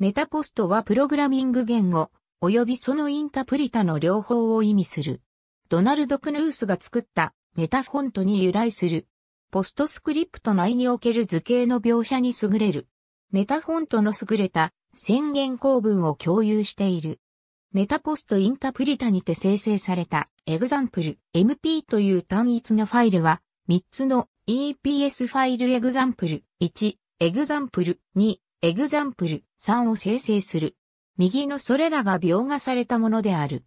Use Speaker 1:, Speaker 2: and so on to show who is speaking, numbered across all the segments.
Speaker 1: メタポストはプログラミング言語、及びそのインタプリタの両方を意味する。ドナルド・クヌースが作ったメタフォントに由来する。ポストスクリプト内における図形の描写に優れる。メタフォントの優れた宣言構文を共有している。メタポストインタプリタにて生成されたエグザンプル mp という単一のファイルは3つの EPS ファイルエグザンプル1、エグザンプル2、エグザンプル3を生成する。右のそれらが描画されたものである。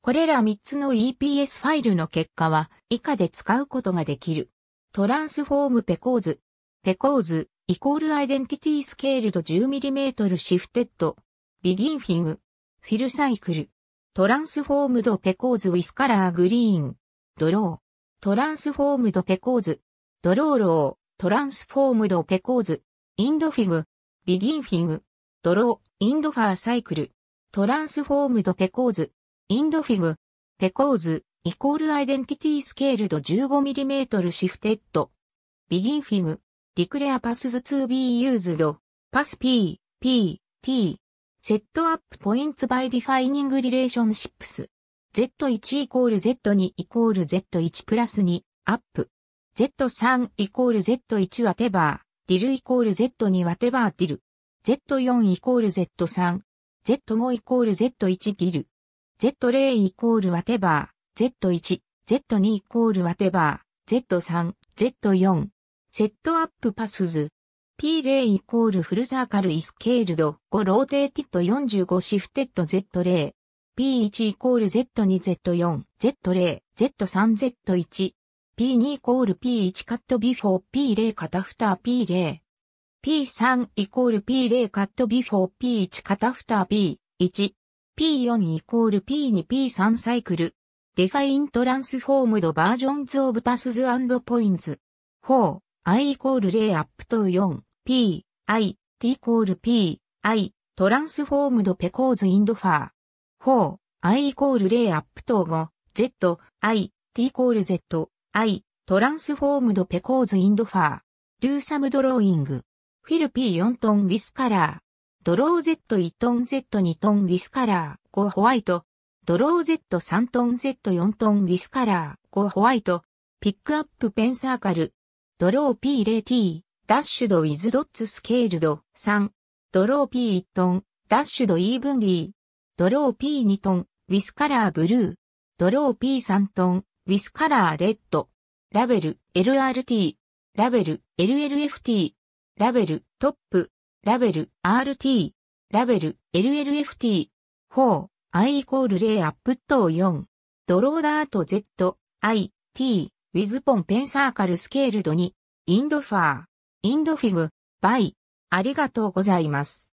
Speaker 1: これら3つの EPS ファイルの結果は以下で使うことができる。トランスフォームペコーズ。ペコーズ、イコールアイデンティティスケールド 10mm シフテッド。ビギンフィグ。フィルサイクル。トランスフォームドペコーズウィスカラーグリーン。ドロー。トランスフォームドペコーズ。ドローロー。トランスフォームドペコーズ。インドフィグ。ビギンフィグ、ドロー、インドファーサイクル、トランスフォームドペコーズ、インドフィグ、ペコーズ、イコールアイデンティティスケールド 15mm シフテッド、ビギンフィグ、ディクレアパスズ 2B ユーズド、パス P、P、T、セットアップポイントバイディファイニングリレーションシップス、Z1 イコール Z2 イコール Z1 プラス2、アップ、Z3 イコール Z1 はテバー、ディルイコール Z ット h ワテバーディル。Z4 イコール Z3。Z5 イコール Z1 ディル。Z0 イコールワテバー。e v e r Z1。Z2 イコールワテバー。e v e r Z3。Z4。セットアップパスズ。P0 イコールフルサーカルイスケールド5ローテーティット45シフテッド Z0。P1 イコール Z2、Z4、Z0、Z3、Z1、P2 イコール P1 カットビフォー P0 カタフター P0。P3 イコール P0 カットビフォー P1 カタフター p 1 P4 イコール P2 P3 サイクル。デカイントランスフォームドバージョンズオブパスズ s o ン p a s s e 4 i イコール0アップと4 P i t イコール P i トランスフォームドペコーズインドファー。4 i イコール0アップと5 Z i t イコール Z アイ、トランスフォームドペコーズインドファー、ドゥーサムドローイング、フィルピー4トンウィスカラー、ドロー Z1 トン Z2 トンウィスカラー、5ホワイト、ドロー Z3 トン Z4 トンウィスカラー、5ホワイト、ピックアップペンサーカル、ドロー P0T、ダッシュドウィズドッツスケールド、3、ドロー P1 トン、ダッシュドイーブンリー、ドロー P2 トン、ウィスカラーブルー、ドロー P3 トン、ウィスカラーレッド、ラベル LRT、ラベル LLFT、ラベルトップ、ラベル RT、ラベル LLFT、4、i イコール0アップ等4、ドローダート Z、i, t, ウィズポンペンサーカルスケールド2、インドファー、インドフィグ、バイ、ありがとうございます。